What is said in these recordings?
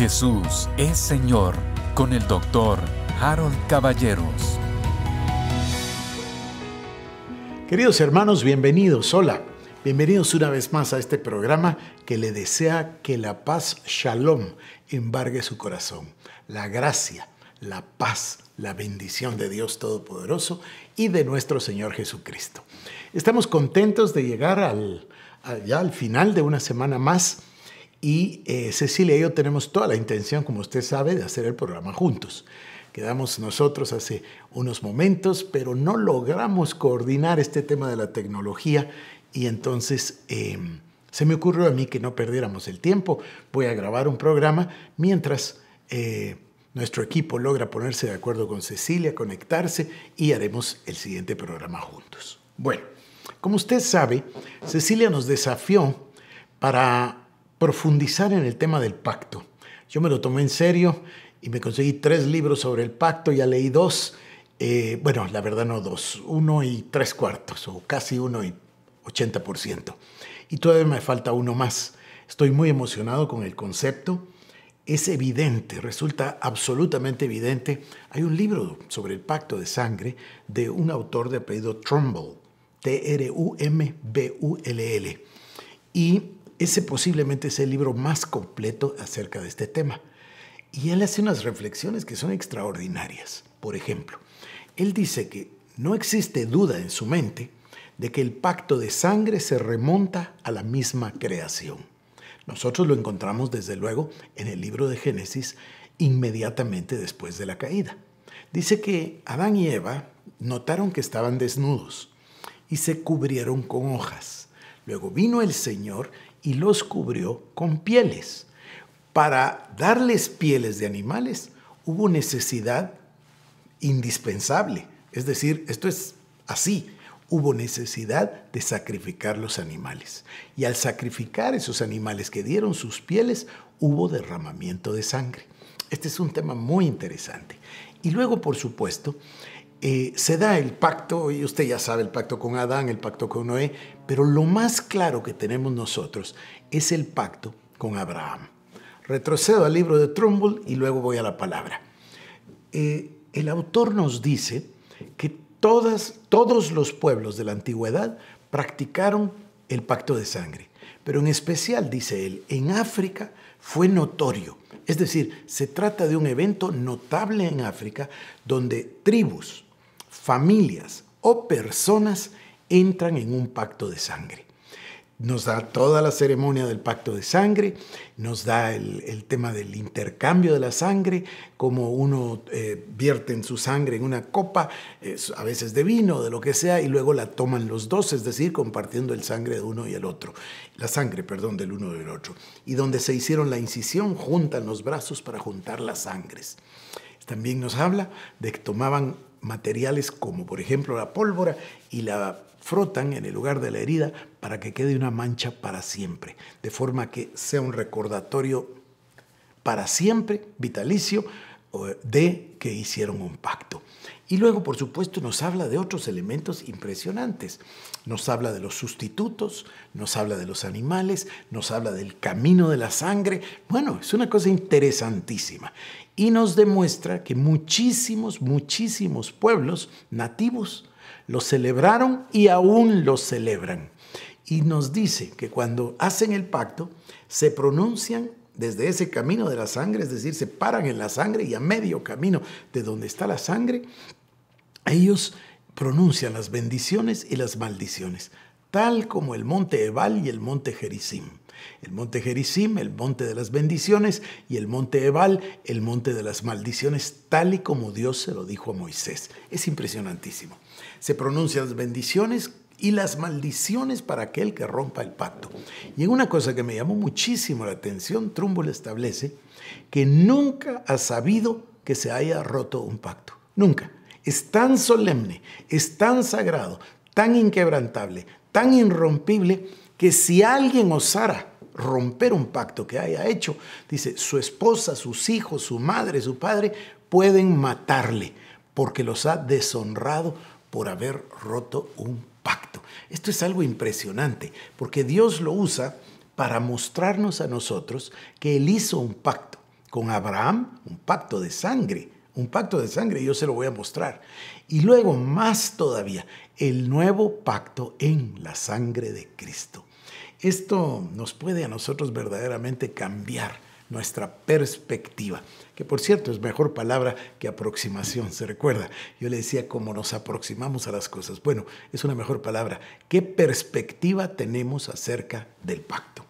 Jesús es Señor con el doctor Harold Caballeros. Queridos hermanos, bienvenidos. Hola. Bienvenidos una vez más a este programa que le desea que la paz shalom embargue su corazón. La gracia, la paz, la bendición de Dios Todopoderoso y de nuestro Señor Jesucristo. Estamos contentos de llegar al, ya al final de una semana más y eh, Cecilia y yo tenemos toda la intención, como usted sabe, de hacer el programa juntos. Quedamos nosotros hace unos momentos, pero no logramos coordinar este tema de la tecnología y entonces em, se me ocurrió a mí que no perdiéramos el tiempo. Voy a grabar un programa mientras eh, nuestro equipo logra ponerse de acuerdo con Cecilia, conectarse y haremos el siguiente programa juntos. Bueno, como usted sabe, Cecilia nos desafió para profundizar en el tema del pacto. Yo me lo tomé en serio y me conseguí tres libros sobre el pacto, ya leí dos, eh, bueno, la verdad no dos, uno y tres cuartos, o casi uno y 80%. Y todavía me falta uno más. Estoy muy emocionado con el concepto. Es evidente, resulta absolutamente evidente. Hay un libro sobre el pacto de sangre de un autor de apellido Trumbull, t r u m b u l -L, y ese posiblemente es el libro más completo acerca de este tema. Y él hace unas reflexiones que son extraordinarias. Por ejemplo, él dice que no existe duda en su mente de que el pacto de sangre se remonta a la misma creación. Nosotros lo encontramos desde luego en el libro de Génesis inmediatamente después de la caída. Dice que Adán y Eva notaron que estaban desnudos y se cubrieron con hojas. Luego vino el Señor y los cubrió con pieles. Para darles pieles de animales hubo necesidad indispensable, es decir, esto es así, hubo necesidad de sacrificar los animales. Y al sacrificar esos animales que dieron sus pieles, hubo derramamiento de sangre. Este es un tema muy interesante. Y luego, por supuesto, eh, se da el pacto, y usted ya sabe el pacto con Adán, el pacto con Noé, pero lo más claro que tenemos nosotros es el pacto con Abraham. Retrocedo al libro de Trumbull y luego voy a la palabra. Eh, el autor nos dice que todos los pueblos de la antigüedad practicaron el pacto de sangre, pero en especial, dice él, en África fue notorio. Es decir, se trata de un evento notable en África donde tribus, familias o personas entran en un pacto de sangre. Nos da toda la ceremonia del pacto de sangre, nos da el, tema del intercambio de la sangre, como uno eh, vierte en su sangre en una copa, a veces de vino, de lo que sea, y luego la toman los dos, es decir, compartiendo el sangre de uno y el otro, la sangre, perdón, del uno y del otro. Y donde se hicieron la incisión, juntan los brazos para juntar las sangres. También nos habla de que tomaban materiales como por ejemplo la pólvora y la frotan en el lugar de la herida para que quede una mancha para siempre, de forma que sea un recordatorio para siempre, vitalicio, de que hicieron un pacto. Y luego, por supuesto, nos habla de otros elementos impresionantes nos habla de los sustitutos, nos habla de los animales, nos habla del camino de la sangre. Bueno, es una cosa interesantísima. Y nos demuestra que muchísimos, muchísimos pueblos nativos lo celebraron y aún lo celebran. Y nos dice que cuando hacen el pacto, se pronuncian desde ese camino de la sangre, es decir, se paran en la sangre y a medio camino de donde está la sangre, ellos pronuncia las bendiciones y las maldiciones, tal como el monte Ebal y el monte Gerizim. El monte Gerizim, el monte de las bendiciones, y el monte Ebal, el monte de las maldiciones, tal y como Dios se lo dijo a Moisés. Es impresionantísimo. Se pronuncian las bendiciones y las maldiciones para aquel que rompa el pacto. Y en una cosa que me llamó muchísimo la atención, Trumbull establece que nunca ha sabido que se haya roto un pacto. Nunca es tan solemne, es tan sagrado, tan inquebrantable, tan irrompible, que si alguien osara romper un pacto que haya hecho, dice, su esposa, sus hijos, su madre, su padre, pueden matarle porque los ha deshonrado por haber roto un pacto. Esto es algo impresionante, porque Dios lo usa para mostrarnos a nosotros que Él hizo un pacto con Abraham, un pacto de sangre, un pacto de sangre, yo se lo voy a mostrar. Y luego, más todavía, el nuevo pacto en la sangre de Cristo. Esto nos puede a nosotros verdaderamente cambiar nuestra perspectiva, que por cierto es mejor palabra que aproximación, ¿se recuerda? Yo le decía cómo nos aproximamos a las cosas. Bueno, es una mejor palabra. ¿Qué perspectiva tenemos acerca del pacto?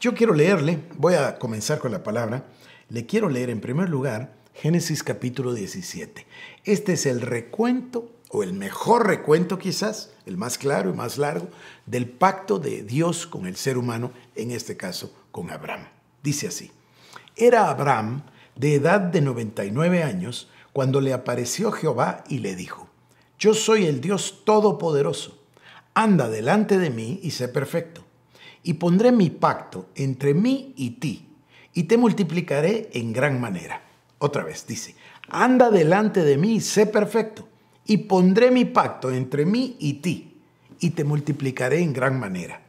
Yo quiero leerle, voy a comenzar con la palabra, le quiero leer en primer lugar Génesis capítulo 17. Este es el recuento, o el mejor recuento quizás, el más claro y más largo, del pacto de Dios con el ser humano, en este caso con Abraham. Dice así, era Abraham de edad de 99 años cuando le apareció Jehová y le dijo, yo soy el Dios Todopoderoso, anda delante de mí y sé perfecto, y pondré mi pacto entre mí y ti, y te multiplicaré en gran manera. Otra vez, dice, anda delante de mí, sé perfecto, y pondré mi pacto entre mí y ti, y te multiplicaré en gran manera.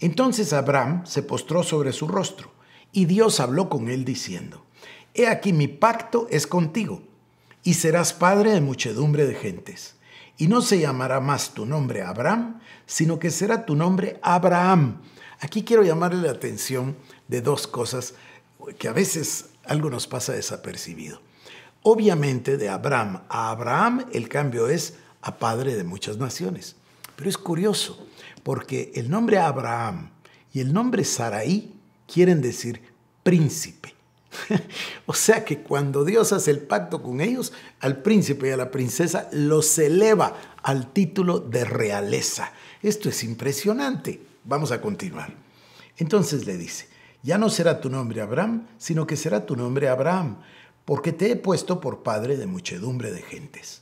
Entonces Abraham se postró sobre su rostro, y Dios habló con él diciendo, He aquí mi pacto es contigo, y serás padre de muchedumbre de gentes. Y no se llamará más tu nombre Abraham, sino que será tu nombre Abraham. Aquí quiero llamarle la atención de dos cosas que a veces algo nos pasa desapercibido. Obviamente de Abraham a Abraham el cambio es a padre de muchas naciones. Pero es curioso, porque el nombre Abraham y el nombre Saraí quieren decir príncipe. o sea que cuando Dios hace el pacto con ellos, al príncipe y a la princesa los eleva al título de realeza. Esto es impresionante. Vamos a continuar. Entonces le dice, ya no será tu nombre Abraham, sino que será tu nombre Abraham, porque te he puesto por padre de muchedumbre de gentes.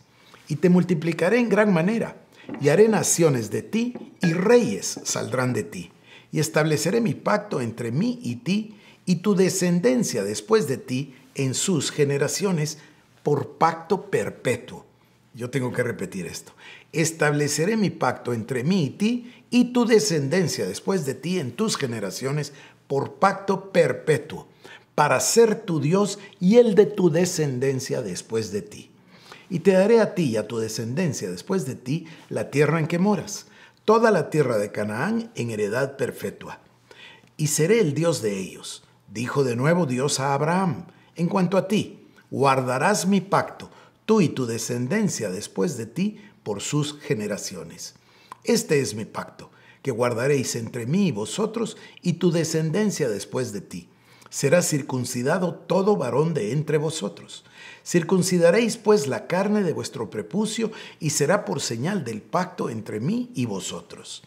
Y te multiplicaré en gran manera, y haré naciones de ti, y reyes saldrán de ti. Y estableceré mi pacto entre mí y ti, y tu descendencia después de ti en sus generaciones, por pacto perpetuo. Yo tengo que repetir esto. Estableceré mi pacto entre mí y ti, y tu descendencia después de ti en tus generaciones, por pacto perpetuo, para ser tu Dios y el de tu descendencia después de ti. Y te daré a ti y a tu descendencia después de ti la tierra en que moras, toda la tierra de Canaán en heredad perpetua. Y seré el Dios de ellos. Dijo de nuevo Dios a Abraham, en cuanto a ti, guardarás mi pacto, tú y tu descendencia después de ti, por sus generaciones. Este es mi pacto que guardaréis entre mí y vosotros y tu descendencia después de ti. Será circuncidado todo varón de entre vosotros. Circuncidaréis pues la carne de vuestro prepucio y será por señal del pacto entre mí y vosotros.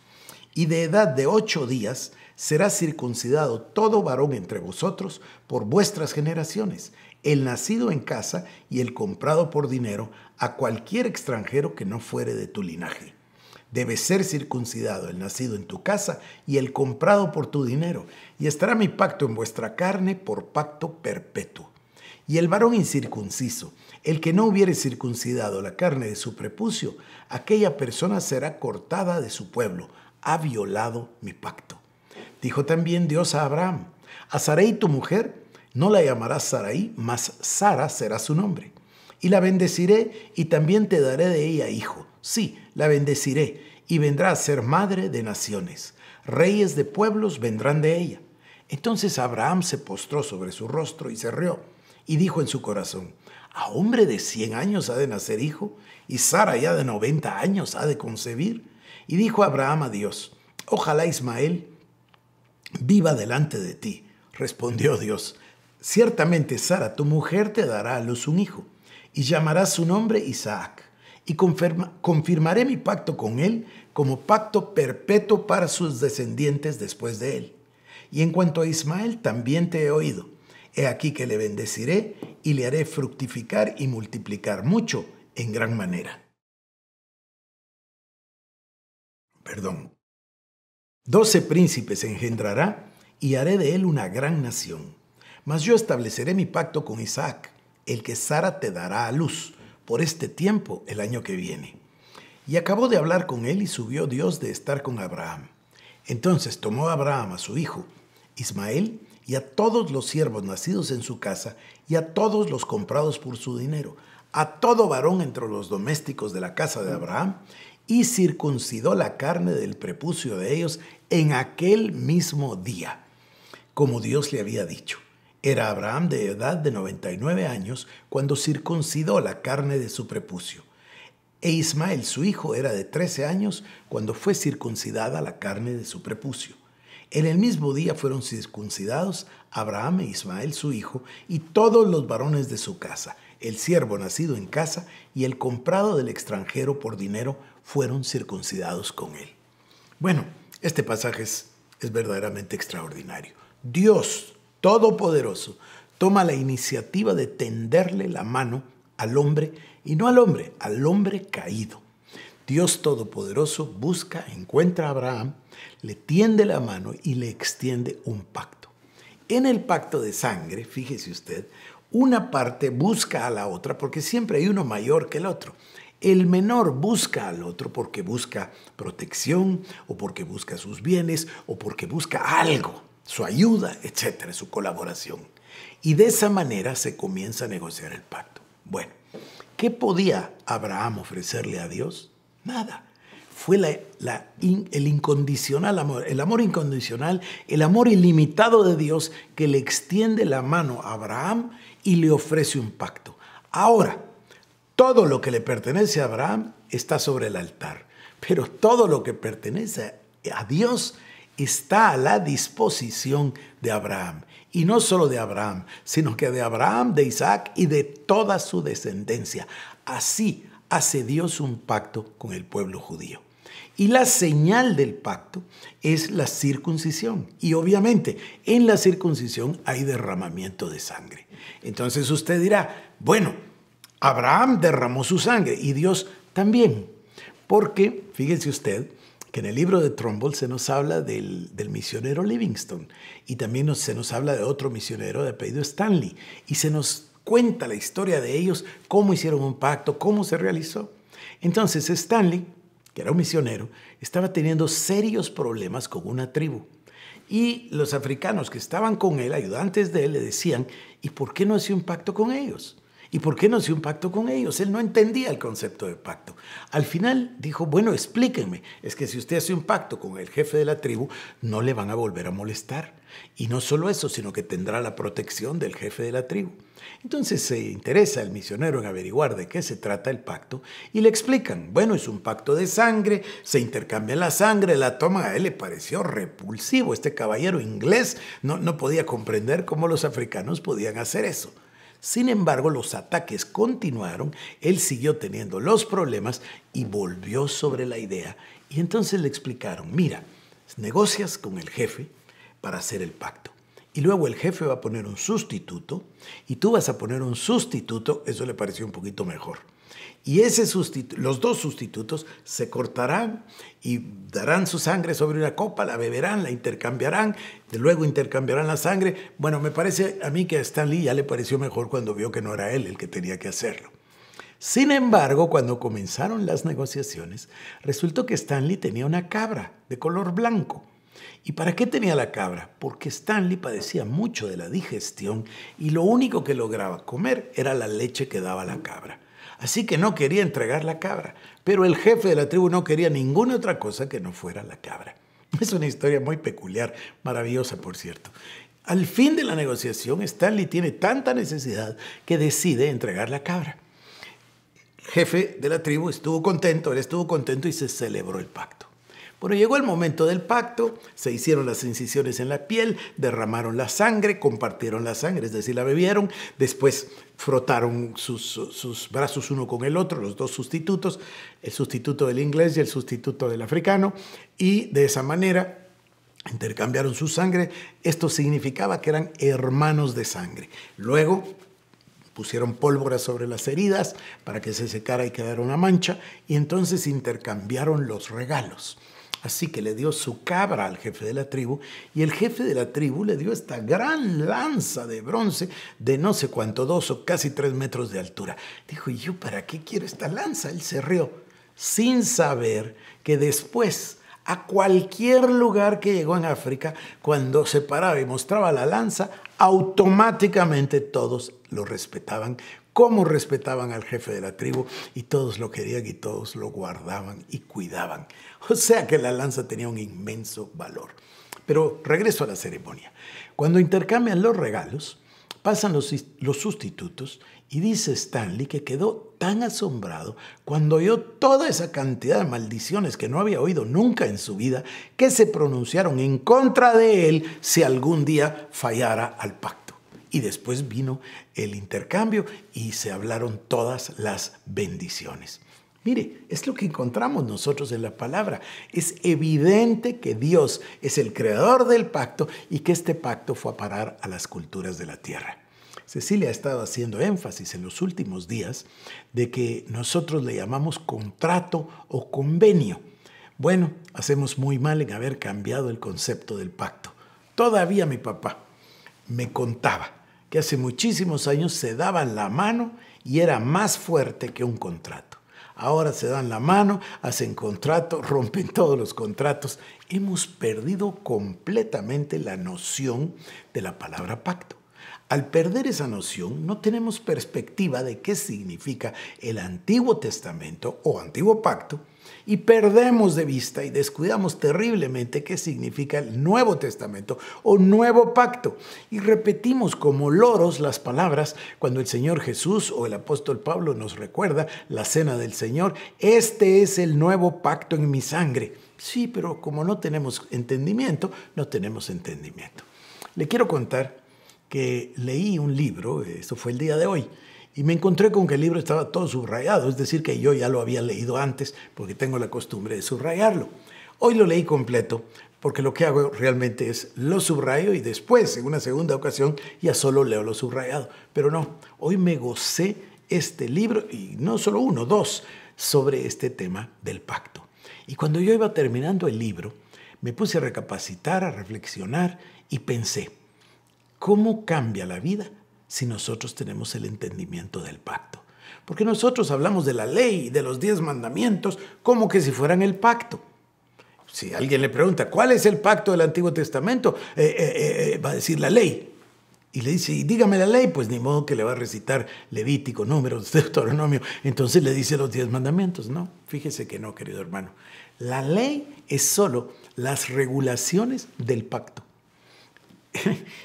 Y de edad de ocho días será circuncidado todo varón entre vosotros por vuestras generaciones, el nacido en casa y el comprado por dinero a cualquier extranjero que no fuere de tu linaje Debe ser circuncidado el nacido en tu casa y el comprado por tu dinero, y estará mi pacto en vuestra carne por pacto perpetuo. Y el varón incircunciso, el que no hubiere circuncidado la carne de su prepucio, aquella persona será cortada de su pueblo, ha violado mi pacto. Dijo también Dios a Abraham, a Sarai tu mujer no la llamarás Sarai, mas Sara será su nombre. Y la bendeciré y también te daré de ella hijo. Sí, la bendeciré y vendrá a ser madre de naciones. Reyes de pueblos vendrán de ella. Entonces Abraham se postró sobre su rostro y se rió y dijo en su corazón, a hombre de cien años ha de nacer hijo y Sara ya de noventa años ha de concebir. Y dijo Abraham a Dios, ojalá Ismael viva delante de ti. Respondió Dios, ciertamente Sara, tu mujer, te dará a luz un hijo, y llamarás su nombre Isaac y confirmaré mi pacto con él como pacto perpetuo para sus descendientes después de él. Y en cuanto a Ismael, también te he oído. He aquí que le bendeciré y le haré fructificar y multiplicar mucho en gran manera. Perdón. Doce príncipes engendrará y haré de él una gran nación. Mas yo estableceré mi pacto con Isaac, el que Sara te dará a luz por este tiempo el año que viene. Y acabó de hablar con él y subió Dios de estar con Abraham. Entonces tomó a Abraham a su hijo, Ismael, y a todos los siervos nacidos en su casa, y a todos los comprados por su dinero, a todo varón entre los domésticos de la casa de Abraham, y circuncidó la carne del prepucio de ellos en aquel mismo día, como Dios le había dicho. Era Abraham de edad de 99 años cuando circuncidó la carne de su prepucio. E Ismael, su hijo, era de 13 años cuando fue circuncidada la carne de su prepucio. En el mismo día fueron circuncidados Abraham e Ismael, su hijo, y todos los varones de su casa. El siervo nacido en casa y el comprado del extranjero por dinero fueron circuncidados con él. Bueno, este pasaje es, es verdaderamente extraordinario. Dios todopoderoso, toma la iniciativa de tenderle la mano al hombre, y no al hombre, al hombre caído. Dios Todopoderoso busca, encuentra a Abraham, le tiende la mano y le extiende un pacto. En el pacto de sangre, fíjese usted, una parte busca a la otra porque siempre hay uno mayor que el otro. El menor busca al otro porque busca protección o porque busca sus bienes o porque busca algo su ayuda, etcétera, su colaboración. Y de esa manera se comienza a negociar el pacto. Bueno, ¿qué podía Abraham ofrecerle a Dios? Nada. Fue el incondicional amor, el amor incondicional, el amor ilimitado de Dios que le extiende la mano a Abraham y le ofrece un pacto. Ahora, todo lo que le pertenece a Abraham está sobre el altar, pero todo lo que pertenece a Dios está a la disposición de Abraham. Y no solo de Abraham, sino que de Abraham, de Isaac y de toda su descendencia. Así hace Dios un pacto con el pueblo judío. Y la señal del pacto es la circuncisión. Y obviamente en la circuncisión hay derramamiento de sangre. Entonces usted dirá, bueno, Abraham derramó su sangre y Dios también. Porque, fíjese usted, que en el libro de Trumbull se nos habla del, misionero Livingstone y también se nos habla de otro misionero de apellido Stanley y se nos cuenta la historia de ellos, cómo hicieron un pacto, cómo se realizó. Entonces Stanley, que era un misionero, estaba teniendo serios problemas con una tribu. Y los africanos que estaban con él, ayudantes de él, le decían, ¿y por qué no hacía un pacto con ellos? ¿Y por qué no hizo un pacto con ellos? Él no entendía el concepto de pacto. Al final dijo, bueno, explíquenme, es que si usted hace un pacto con el jefe de la tribu, no le van a volver a molestar. Y no solo eso, sino que tendrá la protección del jefe de la tribu. Entonces se interesa el misionero en averiguar de qué se trata el pacto y le explican, bueno, es un pacto de sangre, se intercambia la sangre, la toma, a él le pareció repulsivo, este caballero inglés no, no podía comprender cómo los africanos podían hacer eso. Sin embargo, los ataques continuaron, él siguió teniendo los problemas y volvió sobre la idea. Y entonces le explicaron, mira, negocias con el jefe para hacer el pacto. Y luego el jefe va a poner un sustituto y tú vas a poner un sustituto, eso le pareció un poquito mejor. Y ese los dos sustitutos se cortarán y darán su sangre sobre una copa, la beberán, la intercambiarán, de luego intercambiarán la sangre. Bueno, me parece a mí que a Stanley ya le pareció mejor cuando vio que no era él el que tenía que hacerlo. Sin embargo, cuando comenzaron las negociaciones, resultó que Stanley tenía una cabra de color blanco. ¿Y para qué tenía la cabra? Porque Stanley padecía mucho de la digestión y lo único que lograba comer era la leche que daba la cabra. Así que no quería entregar la cabra, pero el jefe de la tribu no quería ninguna otra cosa que no fuera la cabra. Es una historia muy peculiar, maravillosa por cierto. Al fin de la negociación, Stanley tiene tanta necesidad que decide entregar la cabra. El jefe de la tribu estuvo contento, él estuvo contento y se celebró el pacto. Bueno, llegó el momento del pacto, se hicieron las incisiones en la piel, derramaron la sangre, compartieron la sangre, es decir, la bebieron, después frotaron sus, sus brazos uno con el otro, los dos sustitutos, el sustituto del inglés y el sustituto del africano, y de esa manera intercambiaron su sangre, esto significaba que eran hermanos de sangre. Luego pusieron pólvora sobre las heridas para que se secara y quedara una mancha, y entonces intercambiaron los regalos. Así que le dio su cabra al jefe de la tribu y el jefe de la tribu le dio esta gran lanza de bronce de no sé cuánto, dos o casi tres metros de altura. Dijo, ¿y yo para qué quiero esta lanza? Él se rió, sin saber que después a cualquier lugar que llegó en África, cuando se paraba y mostraba la lanza, automáticamente todos lo respetaban cómo respetaban al jefe de la tribu y todos lo querían y todos lo guardaban y cuidaban. O sea que la lanza tenía un inmenso valor. Pero regreso a la ceremonia. Cuando intercambian los regalos, pasan los, los, sustitutos y dice Stanley que quedó tan asombrado cuando oyó toda esa cantidad de maldiciones que no había oído nunca en su vida que se pronunciaron en contra de él si algún día fallara al pacto y después vino el intercambio y se hablaron todas las bendiciones. Mire, es lo que encontramos nosotros en la palabra. Es evidente que Dios es el creador del pacto y que este pacto fue a parar a las culturas de la tierra. Cecilia ha estado haciendo énfasis en los últimos días de que nosotros le llamamos contrato o convenio. Bueno, hacemos muy mal en haber cambiado el concepto del pacto. Todavía mi papá me contaba que hace muchísimos años se daban la mano y era más fuerte que un contrato. Ahora se dan la mano, hacen contrato, rompen todos los contratos. Hemos perdido completamente la noción de la palabra pacto. Al perder esa noción, no tenemos perspectiva de qué significa el Antiguo Testamento o Antiguo Pacto y perdemos de vista y descuidamos terriblemente qué significa el Nuevo Testamento o Nuevo Pacto. Y repetimos como loros las palabras cuando el Señor Jesús o el apóstol Pablo nos recuerda la cena del Señor. Este es el nuevo pacto en mi sangre. Sí, pero como no tenemos entendimiento, no tenemos entendimiento. Le quiero contar que leí un libro, esto fue el día de hoy, y me encontré con que el libro estaba todo subrayado, es decir, que yo ya lo había leído antes porque tengo la costumbre de subrayarlo. Hoy lo leí completo porque lo que hago realmente es lo subrayo y después, en una segunda ocasión, ya solo leo lo subrayado. Pero no, hoy me gocé este libro y no solo uno, dos, sobre este tema del pacto. Y cuando yo iba terminando el libro, me puse a recapacitar, a reflexionar y pensé, ¿cómo cambia la vida si nosotros tenemos el entendimiento del pacto. Porque nosotros hablamos de la ley, de los diez mandamientos, como que si fueran el pacto. Si alguien le pregunta, ¿cuál es el pacto del Antiguo Testamento? Eh, eh, eh, va a decir la ley. Y le dice, y dígame la ley, pues ni modo que le va a recitar Levítico, Números, Deuteronomio. Entonces le dice los diez mandamientos. No, fíjese que no, querido hermano. La ley es solo las regulaciones del pacto.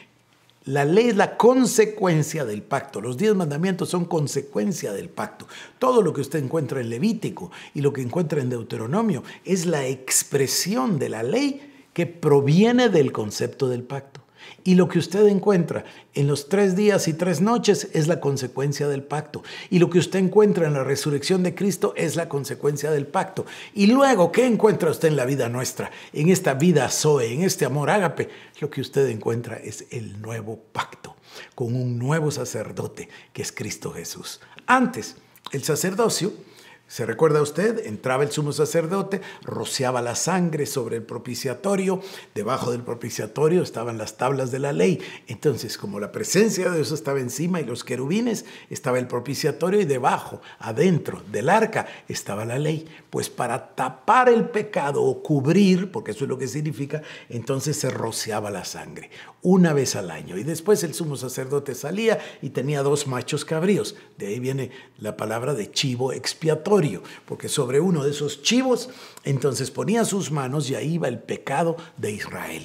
La ley es la consecuencia del pacto. Los diez mandamientos son consecuencia del pacto. Todo lo que usted encuentra en Levítico y lo que encuentra en Deuteronomio es la expresión de la ley que proviene del concepto del pacto. Y lo que usted encuentra en los tres días y tres noches es la consecuencia del pacto. Y lo que usted encuentra en la resurrección de Cristo es la consecuencia del pacto. Y luego, ¿qué encuentra usted en la vida nuestra? En esta vida Zoe, en este amor ágape. Lo que usted encuentra es el nuevo pacto con un nuevo sacerdote que es Cristo Jesús. Antes, el sacerdocio ¿Se recuerda usted? Entraba el sumo sacerdote, rociaba la sangre sobre el propiciatorio, debajo del propiciatorio estaban las tablas de la ley. Entonces, como la presencia de Dios estaba encima y los querubines, estaba el propiciatorio y debajo, adentro del arca, estaba la ley. Pues para tapar el pecado o cubrir, porque eso es lo que significa, entonces se rociaba la sangre una vez al año. Y después el sumo sacerdote salía y tenía dos machos cabríos. De ahí viene la palabra de chivo expiatorio porque sobre uno de esos chivos entonces ponía sus manos y ahí iba el pecado de Israel.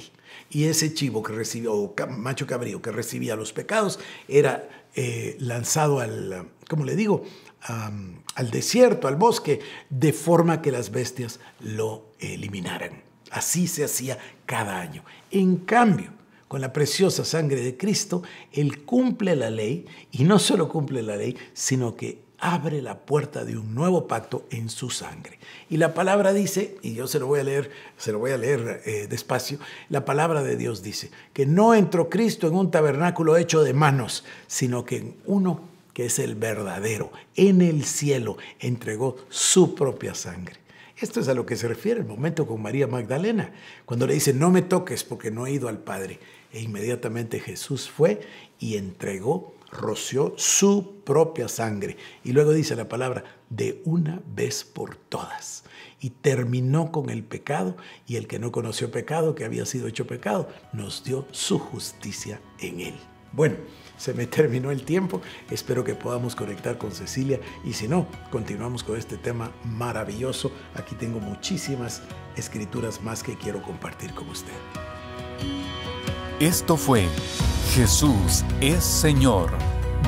Y ese chivo que recibió o macho cabrío que recibía los pecados, era eh, lanzado al, como le digo? al desierto, al bosque, de forma que las bestias lo eliminaran. Así se hacía cada año. En cambio, con la preciosa sangre de Cristo, Él cumple la ley y no solo cumple la ley, sino que abre la puerta de un nuevo pacto en su sangre. Y la palabra dice, y yo se lo voy a leer, se lo voy a leer eh, despacio, la palabra de Dios dice que no entró Cristo en un tabernáculo hecho de manos, sino que en uno que es el verdadero, en el cielo entregó su propia sangre. Esto es a lo que se refiere el momento con María Magdalena, cuando le dice, no me toques porque no he ido al Padre. E inmediatamente Jesús fue y entregó roció su propia sangre. Y luego dice la palabra, de una vez por todas. Y terminó con el pecado, y el que no conoció pecado, que había sido hecho pecado, nos dio su justicia en él. Bueno, se me terminó el tiempo. Espero que podamos conectar con Cecilia y si no, continuamos con este tema maravilloso. Aquí tengo muchísimas escrituras más que quiero compartir con usted. Esto fue Jesús es Señor.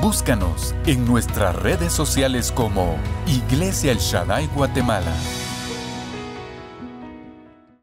Búscanos en nuestras redes sociales como Iglesia El Shaddai Guatemala.